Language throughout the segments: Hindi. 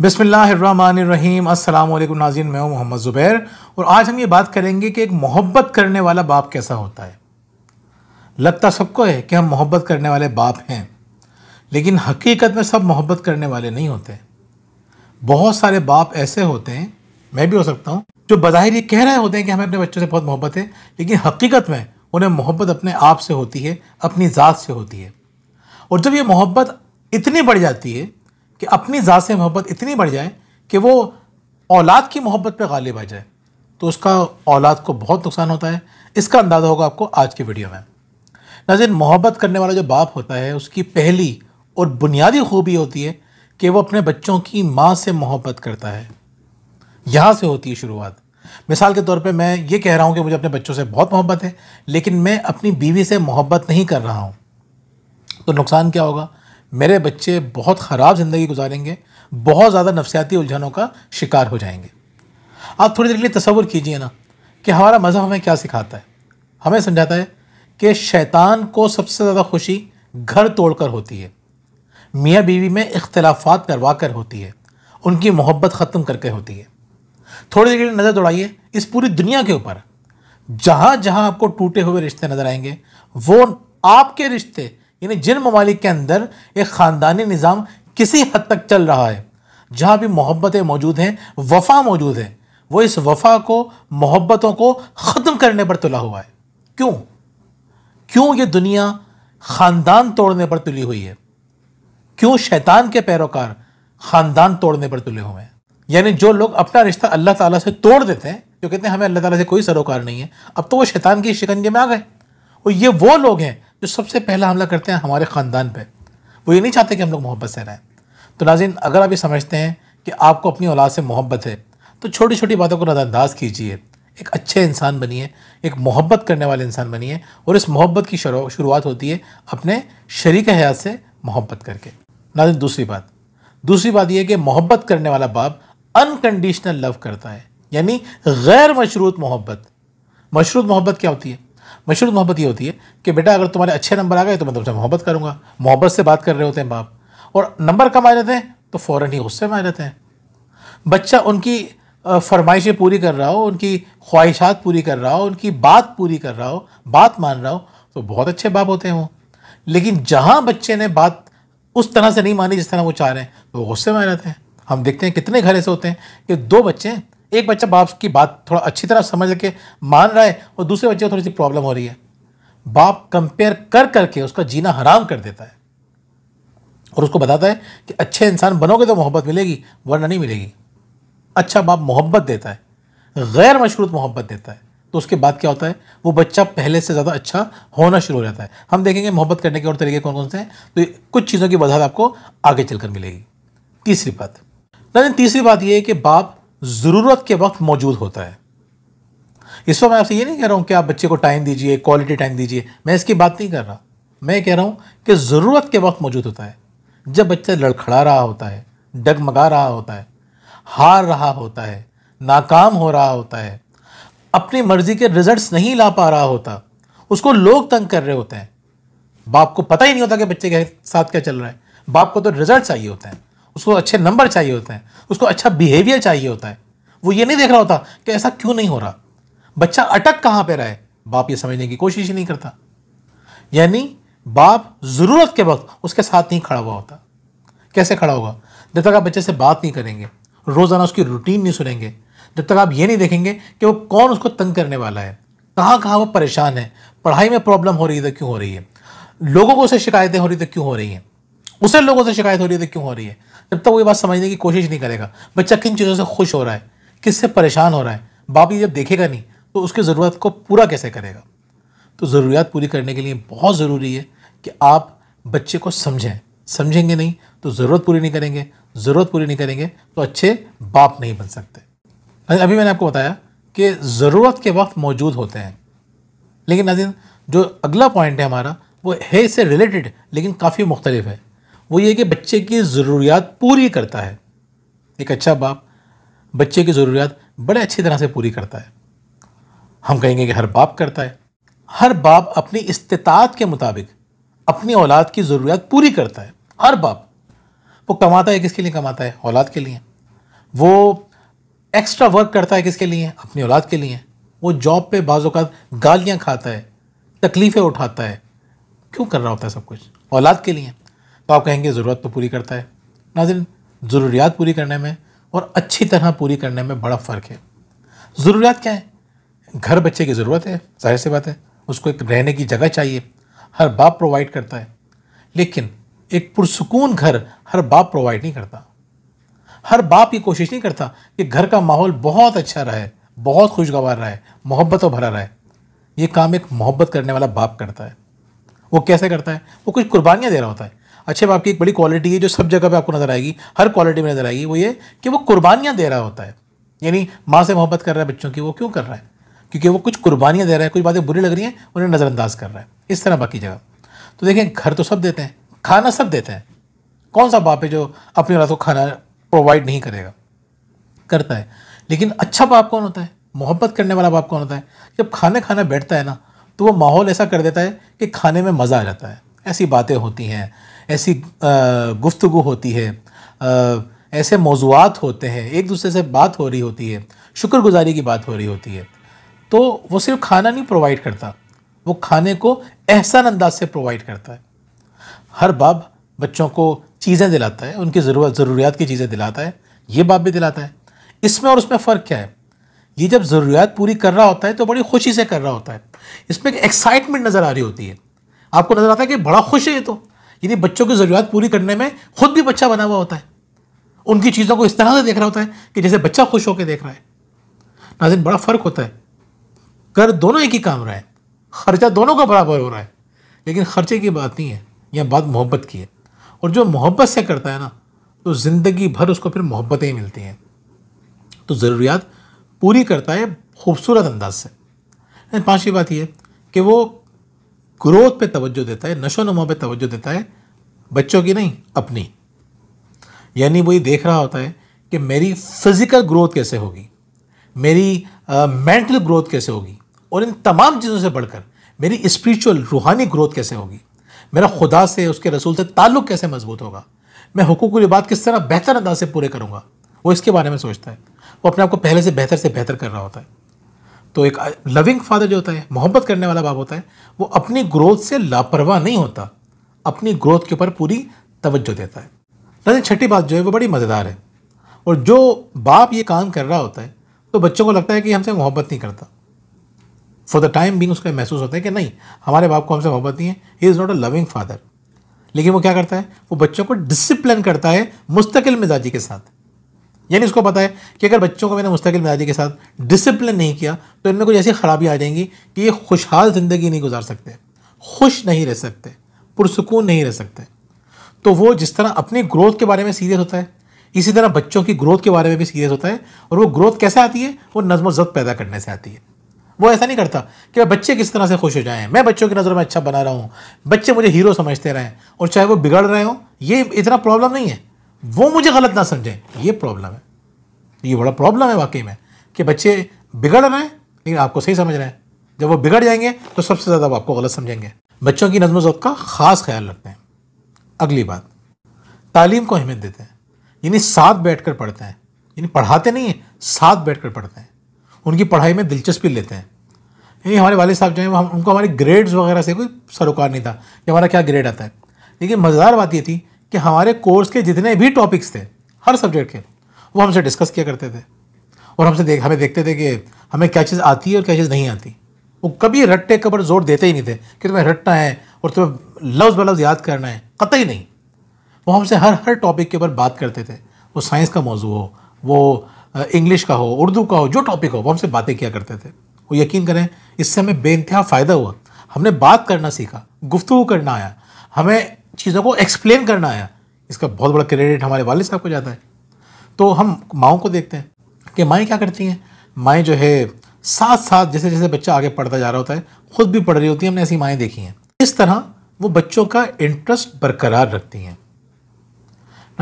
बिसमीम अल्लाम नाजीन मैं हूँ मोहम्मद ज़ुबैर और आज हम ये बात करेंगे कि एक मोहब्बत करने वाला बाप कैसा होता है लगता सबको है कि हम मोहब्बत करने वाले बाप हैं लेकिन हकीकत में सब मोहब्बत करने वाले नहीं होते बहुत सारे बाप ऐसे होते हैं मैं भी हो सकता हूँ जो बाहिर ये कह रहे होते हैं कि हमें अपने बच्चों से बहुत मोहब्बत है लेकिन हकीकत में उन्हें मोहब्बत अपने आप से होती है अपनी ज़ात से होती है और जब ये मोहब्बत इतनी बढ़ जाती है कि अपनी ज़ात से मोहब्बत इतनी बढ़ जाए कि वो औलाद की मोहब्बत पर गालिब आ जाए तो उसका औलाद को बहुत नुकसान होता है इसका अंदाज़ा होगा आपको आज की वीडियो में नाजिन मोहब्बत करने वाला जो बाप होता है उसकी पहली और बुनियादी खूबी होती है कि वो अपने बच्चों की माँ से मोहब्बत करता है यहाँ से होती है शुरुआत मिसाल के तौर पे मैं ये कह रहा हूँ कि मुझे अपने बच्चों से बहुत मोहब्बत है लेकिन मैं अपनी बीवी से मोहब्बत नहीं कर रहा हूँ तो नुकसान क्या होगा मेरे बच्चे बहुत ख़राब ज़िंदगी गुजारेंगे बहुत ज़्यादा नफसियाती उलझनों का शिकार हो जाएंगे आप थोड़ी देर के लिए तस्वुर कीजिए ना कि हमारा मज़हब हमें क्या सिखाता है हमें समझाता है कि शैतान को सबसे ज़्यादा खुशी घर तोड़कर होती है मियाँ बीवी में इख्तलाफात करवा कर होती है उनकी मोहब्बत ख़त्म करके होती है थोड़ी देर के लिए नज़र दौड़ाइए इस पूरी दुनिया के ऊपर जहाँ जहाँ आपको टूटे हुए रिश्ते नज़र आएंगे वो आपके रिश्ते यानी जिन ममालिक के अंदर एक ख़ानदानी निज़ाम किसी हद तक चल रहा है जहाँ भी मोहब्बतें मौजूद हैं वफा मौजूद है वो इस वफा को मोहब्बतों को ख़त्म करने पर तुला हुआ है क्यों क्यों ये दुनिया ख़ानदान तोड़ने पर तुली हुई है क्यों शैतान के पैरोकार ख़ानदान तोड़ने पर तुले हुए हैं यानी जो लोग अपना रिश्ता अल्लाह ताला से तोड़ देते हैं जो कहते हैं हमें अल्लाह ताला से कोई सरोकार नहीं है अब तो वो शैतान के शिकंजे में आ गए और ये वो लोग हैं जो सबसे पहला हमला करते हैं हमारे ख़ानदान पर वो ये नहीं चाहते कि हम लोग मोहब्बत से रहें तो नाजिन अगर आप ये समझते हैं कि आपको अपनी औलाद से मोहब्बत है तो छोटी छोटी बातों को नज़रअंदाज कीजिए एक अच्छे इंसान बनिए एक मोहब्बत करने वाले इंसान बनिए और इस मोहब्बत की शुरुआत होती है अपने शरीक हयात से मोहब्बत करके नाजिन दूसरी बात दूसरी बात यह कि मोहब्बत करने वाला बाप अनकंडीशनल लव करता है यानी गैर मशरूत मोहब्बत मशरूत मोहब्बत क्या होती है मशहूर मोहब्बत ये होती है कि बेटा अगर तुम्हारे अच्छे नंबर आ गए तो मैं तुमसे मोहब्बत करूँगा मोहब्बत से बात कर रहे होते हैं बाप और नंबर कम आ जाते हैं तो फ़ौर ही गुस्से में आ जाते हैं बच्चा उनकी फरमाइशें पूरी कर रहा हो उनकी ख्वाहिशात पूरी कर रहा हो उनकी बात पूरी कर रहा हो बात मान रहा हो तो बहुत अच्छे बाप होते हैं वो लेकिन जहाँ बच्चे ने बात उस तरह से नहीं मानी जिस तरह वो चाह रहे हैं वो गुस्से में आ जाते हैं हम देखते हैं कितने घर ऐसे होते हैं कि दो बच्चे एक बच्चा बाप की बात थोड़ा अच्छी तरह समझ के मान रहा है और दूसरे बच्चे को थोड़ी सी प्रॉब्लम हो रही है बाप कंपेयर कर करके उसका जीना हराम कर देता है और उसको बताता है कि अच्छे इंसान बनोगे तो मोहब्बत मिलेगी वरना नहीं मिलेगी अच्छा बाप मोहब्बत देता है गैर मशरूत मोहब्बत देता है तो उसके बाद क्या होता है वो बच्चा पहले से ज़्यादा अच्छा होना शुरू हो जाता है हम देखेंगे मोहब्बत करने के और तरीके कौन कौन से हैं तो कुछ चीज़ों की वजह आपको आगे चलकर मिलेगी तीसरी बात नहीं तीसरी बात यह है कि बाप ज़रूरत के वक्त मौजूद होता है इस वक्त मैं आपसे ये नहीं कह रहा हूँ कि आप बच्चे को टाइम दीजिए क्वालिटी टाइम दीजिए मैं इसकी बात नहीं कर रहा मैं कह रहा हूँ कि ज़रूरत के वक्त मौजूद होता है जब बच्चा लड़खड़ा रहा होता है डगमगा रहा होता है हार रहा होता है नाकाम हो रहा होता है अपनी मर्ज़ी के रिजल्ट्स नहीं ला पा रहा होता उसको लोग तंग कर रहे होते हैं बाप को पता ही नहीं होता कि बच्चे के साथ क्या चल रहा है बाप को तो रिजल्ट चाहिए होते हैं उसको अच्छे नंबर चाहिए होते हैं उसको अच्छा बिहेवियर चाहिए होता है वो ये नहीं देख रहा होता कि ऐसा क्यों नहीं हो रहा बच्चा अटक कहाँ पर रहे बाप ये समझने की कोशिश ही नहीं करता यानी बाप ज़रूरत के वक्त उसके साथ नहीं खड़ा हुआ होता कैसे खड़ा होगा जब तक आप बच्चे से बात नहीं करेंगे रोज़ाना उसकी रूटीन नहीं सुनेंगे जब तक आप ये नहीं देखेंगे कि वो कौन उसको तंग करने वाला है कहाँ कहाँ वो परेशान है पढ़ाई में प्रॉब्लम हो रही है तो क्यों हो रही है लोगों को उसे शिकायतें हो रही तो क्यों हो रही हैं उसे लोगों से शिकायत हो रही है तो क्यों हो रही है जब तक तो वो ये बात समझने की कोशिश नहीं करेगा बच्चा किन चीज़ों से खुश हो रहा है किससे परेशान हो रहा है बाप ये जब देखेगा नहीं तो उसकी ज़रूरत को पूरा कैसे करेगा तो ज़रूरियात पूरी करने के लिए बहुत ज़रूरी है कि आप बच्चे को समझें समझेंगे नहीं तो ज़रूरत पूरी नहीं करेंगे ज़रूरत पूरी नहीं करेंगे तो अच्छे बाप नहीं बन सकते अभी मैंने आपको बताया कि ज़रूरत के वक्त मौजूद होते हैं लेकिन नाजिन जो अगला पॉइंट है हमारा वो है इससे रिलेटेड लेकिन काफ़ी मुख्तलिफ है वो ये कि बच्चे की ज़रूरियात पूरी करता है एक अच्छा बाप बच्चे की ज़रूरियात बड़े अच्छी तरह से पूरी करता है हम कहेंगे कि हर बाप करता है हर बाप अपनी इस्तात के मुताबिक अपनी औलाद की ज़रूरियात पूरी करता है हर बाप वो कमाता है किसके लिए कमाता है औलाद के लिए वो एक्स्ट्रा वर्क करता है किसके लिए अपनी औलाद के लिए वो जॉब पे बाज़ात गालियाँ खाता है तकलीफ़ें उठाता है क्यों कर रहा होता है सब कुछ औलाद के लिए तो आप कहेंगे ज़रूरत तो पूरी करता है नाजिन ज़रूरियात पूरी करने में और अच्छी तरह पूरी करने में बड़ा फ़र्क है ज़रूरियात क्या है घर बच्चे की ज़रूरत है जाहिर सी बात है उसको एक रहने की जगह चाहिए हर बाप प्रोवाइड करता है लेकिन एक पुरसकून घर हर बाप प्रोवाइड नहीं करता हर बाप ये कोशिश नहीं करता कि घर का माहौल बहुत अच्छा रहे बहुत खुशगवार रहे और भरा रहे ये काम एक मोहब्बत करने वाला बाप करता है वो कैसे करता है वो कुछ कुर्बानियाँ दे रहा होता है अच्छे बाप की एक बड़ी क्वालिटी है जो सब जगह पे आपको नज़र आएगी हर क्वालिटी में नज़र आएगी वो ये कि वो कुर्बानियाँ दे रहा होता है यानी माँ से मोहब्बत कर रहा है बच्चों की वो क्यों कर रहा है क्योंकि वो कुछ कुर्बानियाँ दे रहा है कुछ बातें बुरी लग रही हैं उन्हें नज़रअंदाज कर रहा है इस तरह बाकी जगह तो देखें घर तो सब देते हैं खाना सब देते हैं कौन सा बाप है जो अपनी औलाद को खाना प्रोवाइड नहीं करेगा करता है लेकिन अच्छा बाप कौन होता है मोहब्बत करने वाला बाप कौन होता है जब खाने खाना बैठता है ना तो वो माहौल ऐसा कर देता है कि खाने में मज़ा आ जाता है ऐसी बातें होती हैं ऐसी गुफ्तु होती है ऐसे मौजूद होते हैं एक दूसरे से बात हो रही होती है शुक्रगुजारी की बात हो रही होती है तो वो सिर्फ खाना नहीं प्रोवाइड करता वो खाने को एहसान अंदाज से प्रोवाइड करता है हर बाप बच्चों को चीज़ें दिलाता है उनकी ज़रूरत ज़रूरियात की चीज़ें दिलाता है ये बाप भी दिलाता है इसमें और उसमें फ़र्क क्या है ये जब ज़रूरियात पूरी कर रहा होता है तो बड़ी खुशी से कर रहा होता है इसमें एक एक्साइटमेंट नज़र आ रही होती है आपको नज़र आता है कि बड़ा खुश है ये तो यानी बच्चों की ज़रूरत पूरी करने में खुद भी बच्चा बना हुआ होता है उनकी चीज़ों को इस तरह से देख रहा होता है कि जैसे बच्चा खुश होकर देख रहा है नाजिन बड़ा फ़र्क होता है कर दोनों एक ही काम रहा है खर्चा दोनों का बराबर हो रहा है लेकिन खर्चे की बात नहीं है यह बात मोहब्बत की है और जो मोहब्बत से करता है ना तो ज़िंदगी भर उसको फिर मोहब्बतें ही मिलती हैं तो ज़रूरियात पूरी करता है खूबसूरत अंदाज से पाँचवीं बात यह कि वो ग्रोथ पे तवज्जो देता है नशो नमा पे तवज्जो देता है बच्चों की नहीं अपनी यानी वही देख रहा होता है कि मेरी फिज़िकल ग्रोथ कैसे होगी मेरी मेंटल uh, ग्रोथ कैसे होगी और इन तमाम चीज़ों से बढ़कर मेरी स्पिरिचुअल रूहानी ग्रोथ कैसे होगी मेरा खुदा से उसके रसूल से ताल्लुक़ कैसे मजबूत होगा मैं हकूक बात किस तरह बेहतर अंदाज से पूरे करूँगा वो इसके बारे में सोचता है वो अपने आप को पहले से बेहतर से बेहतर कर रहा होता है तो एक लविंग फादर जो होता है मोहब्बत करने वाला बाप होता है वो अपनी ग्रोथ से लापरवाह नहीं होता अपनी ग्रोथ के ऊपर पूरी तवज्जो देता है लेकिन तो छठी बात जो है वो बड़ी मज़ेदार है और जो बाप ये काम कर रहा होता है तो बच्चों को लगता है कि हमसे मोहब्बत नहीं करता फॉर द टाइम बीन उसका महसूस होता है कि नहीं हमारे बाप को हमसे मोहब्बत नहीं है he is not a loving father लेकिन वो क्या करता है वो बच्चों को डिसिप्लिन करता है मुस्तकिल मिजाजी के साथ यानी उसको पता है कि अगर बच्चों को मैंने मुस्तकिल मिजाजी के साथ डिसिप्लिन नहीं किया तो इनमें कुछ ऐसी ख़राबी आ जाएंगी कि ये खुशहाल ज़िंदगी नहीं गुजार सकते खुश नहीं रह सकते पुरसकून नहीं रह सकते तो वो जिस तरह अपनी ग्रोथ के बारे में सीरियस होता है इसी तरह बच्चों की ग्रोथ के बारे में भी सीरियस होता है और वो ग्रोथ कैसे आती है वो नज़म जब्त पैदा करने से आती है वो ऐसा नहीं करता कि बच्चे किस तरह से खुश हो जाएं मैं बच्चों की नज़र में अच्छा बना रहा हूँ बच्चे मुझे हीरो समझते रहें और चाहे वो बिगड़ रहे हों ये इतना प्रॉब्लम नहीं है वो मुझे गलत ना समझें ये प्रॉब्लम है ये बड़ा प्रॉब्लम है वाकई में कि बच्चे बिगड़ रहे हैं लेकिन आपको सही समझ रहे हैं जब वो बिगड़ जाएंगे तो सबसे ज़्यादा वो आपको गलत समझेंगे बच्चों की नज़म जब का ख़ास ख्याल रखते हैं अगली बात तालीम को अहमियत देते हैं यानी साथ बैठ कर पढ़ते हैं यानी पढ़ाते नहीं हैं साथ बैठ कर पढ़ते हैं उनकी पढ़ाई में दिलचस्पी लेते हैं यानी हमारे वाले साहब जो हैं हम उनको हमारे ग्रेड्स वगैरह से कोई सरोकार नहीं था कि हमारा क्या ग्रेड आता है लेकिन मज़ेदार बात ये थी कि हमारे कोर्स के जितने भी टॉपिक्स थे हर सब्जेक्ट के वो हमसे डिस्कस किया करते थे और हमसे देख हमें देखते थे कि हमें क्या चीज़ आती है और क्या चीज़ नहीं आती वो कभी रट्टे के ऊपर जोर देते ही नहीं थे कि तुम्हें रटना है और तुम्हें लफ्ज़ ब लफ्ज़ याद करना है कतई नहीं वो हमसे हर हर टॉपिक के ऊपर बात करते थे वो साइंस का मौजू हो वो इंग्लिश का हो उर्दू का हो जो टॉपिक हो वो हमसे बातें किया करते थे वो यकीन करें इससे हमें बेानतहा फ़ायदा हुआ हमने बात करना सीखा गुफ्तु करना आया हमें चीज़ों को एक्सप्लेन करना आया इसका बहुत बड़ा क्रेडिट हमारे वाले साहब को जाता है तो हम माओ को देखते हैं कि माएँ क्या करती हैं माएँ जो है साथ साथ जैसे जैसे बच्चा आगे पढ़ता जा रहा होता है खुद भी पढ़ रही होती है हमने ऐसी माएँ देखी हैं इस तरह वो बच्चों का इंटरेस्ट बरकरार रखती हैं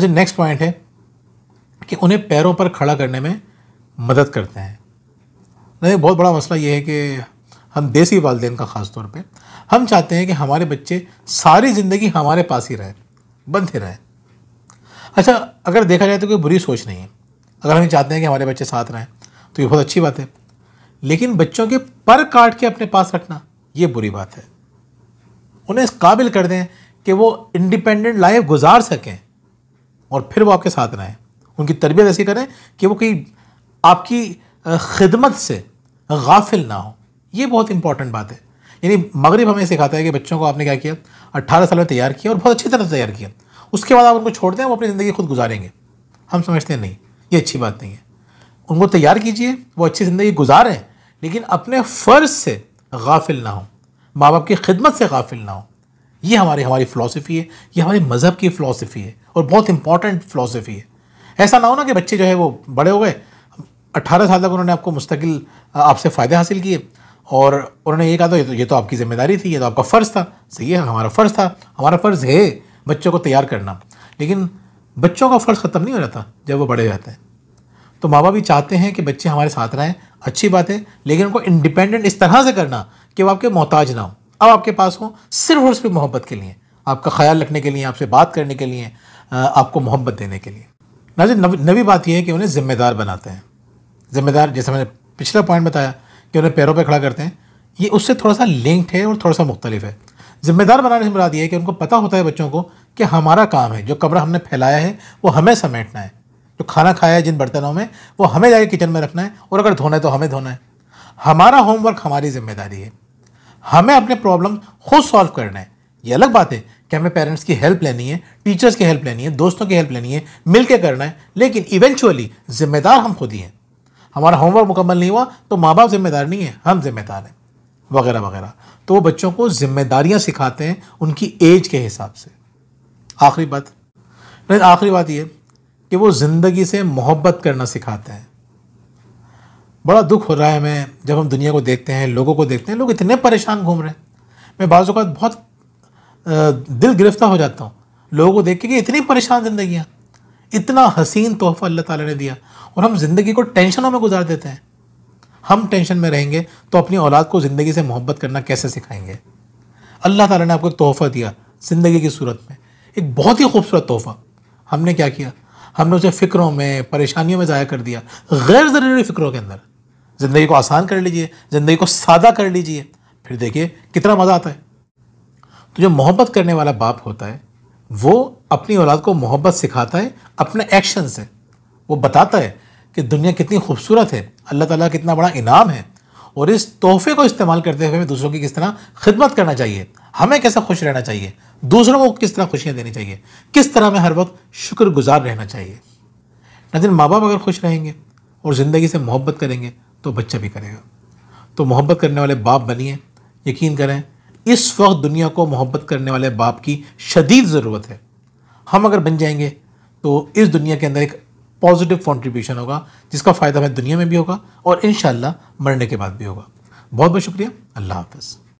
जी नेक्स्ट पॉइंट है कि उन्हें पैरों पर खड़ा करने में मदद करते हैं नहीं बहुत बड़ा मसला ये है कि हम देसी वालदेन का ख़ास तौर पे हम चाहते हैं कि हमारे बच्चे सारी ज़िंदगी हमारे पास ही रहें बंधे रहें अच्छा अगर देखा जाए तो कोई बुरी सोच नहीं है अगर हम चाहते हैं कि हमारे बच्चे साथ रहें तो ये बहुत अच्छी बात है लेकिन बच्चों के पर काट के अपने पास रखना ये बुरी बात है उन्हें इस काबिल कर दें कि वो इंडिपेंडेंट लाइफ गुजार सकें और फिर वो आपके साथ रहें उनकी तरबियत ऐसी करें कि वो कहीं आपकी खिदमत से गाफिल ना हो ये बहुत इंपॉर्टेंट बात है यानी मगरब हमें सिखाता है कि बच्चों को आपने क्या किया अट्ठारह साल में तैयार किया और बहुत अच्छी तरह से तैयार किया उसके बाद आप उनको छोड़ दें वो अपनी ज़िंदगी खुद गुजारेंगे हम समझते नहीं ये अच्छी बात नहीं है उनको तैयार कीजिए वो अच्छी ज़िंदगी गुजारें लेकिन अपने फ़र्ज़ से गाफिल ना हो माँ बाप की खिदमत से गाफिल ना हो ये हमारी हमारी फ़िलासफ़ी है ये हमारे मज़हब की फ़िलासफ़ी है और बहुत इंपॉर्टेंट फ़िलासफ़ी है ऐसा ना हो ना कि बच्चे जो है वो बड़े हो गए अट्ठारह साल तक उन्होंने आपको मुस्तकिल आपसे फ़ायदे हासिल किए और उन्होंने ये कहा था तो ये तो ये तो आपकी ज़िम्मेदारी थी ये तो आपका फ़र्ज़ था सही है हमारा फ़र्ज़ था हमारा फ़र्ज़ है बच्चों को तैयार करना लेकिन बच्चों का फ़र्ज़ ख़त्म नहीं हो जाता जब वो बड़े जाते हैं तो माँ बाप भी चाहते हैं कि बच्चे हमारे साथ रहें अच्छी बात है लेकिन उनको इंडिपेंडेंट इस तरह से करना कि वो आपके मोहताज ना हो अब आपके पास हो सिर्फ और सिर्फ मोहब्बत के लिए आपका ख्याल रखने के लिए आपसे बात करने के लिए आपको मोहब्बत देने के लिए नाजिर नवी बात यह है कि उन्हें ज़िम्मेदार बनाते हैं ज़िम्मेदार जैसे मैंने पिछला पॉइंट बताया कि उन्हें पैरों पर खड़ा करते हैं ये उससे थोड़ा सा लिंक्ड है और थोड़ा सा मुख्तलिफ है जिम्मेदार बनाने से मिला दिया है कि उनको पता होता है बच्चों को कि हमारा काम है जो कमरा हमने फैलाया है वो हमें समेटना है जो खाना खाया है जिन बर्तनों में वो हमें जाके किचन में रखना है और अगर धोना है तो हमें धोना है हमारा होमवर्क हमारी जिम्मेदारी है हमें अपने प्रॉब्लम खुद सॉल्व करना है ये अलग बात है कि हमें पेरेंट्स की हेल्प लेनी है टीचर्स की हेल्प लेनी है दोस्तों की हेल्प लेनी है मिल के करना है लेकिन इवेंचुअली जिम्मेदार हम खुद ही हैं हमारा होमवर्क मुकम्मल नहीं हुआ तो माँ बाप जिम्मेदार नहीं है हम जिम्मेदार हैं वगैरह वगैरह तो वो बच्चों को जिम्मेदारियाँ सिखाते हैं उनकी एज के हिसाब से आखिरी बात आखिरी बात ये कि वो ज़िंदगी से मोहब्बत करना सिखाते हैं बड़ा दुख हो रहा है हमें जब हम दुनिया को देखते हैं लोगों को देखते हैं लोग इतने परेशान घूम रहे हैं मैं बाज़ बहुत दिल गिरफ्तार हो जाता हूँ लोगों को देख के कि इतनी परेशान ज़िंदगी इतना हसीन तोहफा अल्लाह ताला ने दिया और हम ज़िंदगी को टेंशनों में गुजार देते हैं हम टेंशन में रहेंगे तो अपनी औलाद को ज़िंदगी से मोहब्बत करना कैसे सिखाएंगे अल्लाह ताला ने आपको एक तोहफ़ा दिया ज़िंदगी की सूरत में एक बहुत ही खूबसूरत तोहफ़ा हमने क्या किया हमने उसे फ़िक्रों में परेशानियों में ज़ाया कर दिया गैर ज़रूरी फ़िक्रों के अंदर ज़िंदगी को आसान कर लीजिए ज़िंदगी को सादा कर लीजिए फिर देखिए कितना मज़ा आता है तो जो मोहब्बत करने वाला बाप होता है वो अपनी औलाद को मोहब्बत सिखाता है अपने एक्शन से वो बताता है कि दुनिया कितनी खूबसूरत है अल्लाह ताला कितना बड़ा इनाम है और इस तोहफे को इस्तेमाल करते हुए हमें दूसरों की किस तरह खिदमत करना चाहिए हमें कैसे खुश रहना चाहिए दूसरों को किस तरह खुशियाँ देनी चाहिए किस तरह हमें हर वक्त शुक्रगुजार रहना चाहिए नजर माँ बाप अगर खुश रहेंगे और ज़िंदगी से मोहब्बत करेंगे तो बच्चा भी करेगा तो मोहब्बत करने वाले बाप बनिए यकीन करें इस वक्त दुनिया को मोहब्बत करने वाले बाप की शदीद ज़रूरत है हम अगर बन जाएंगे तो इस दुनिया के अंदर एक पॉजिटिव कॉन्ट्रीब्यूशन होगा जिसका फ़ायदा हमें दुनिया में भी होगा और इन मरने के बाद भी होगा बहुत बहुत शुक्रिया अल्लाह हाफ़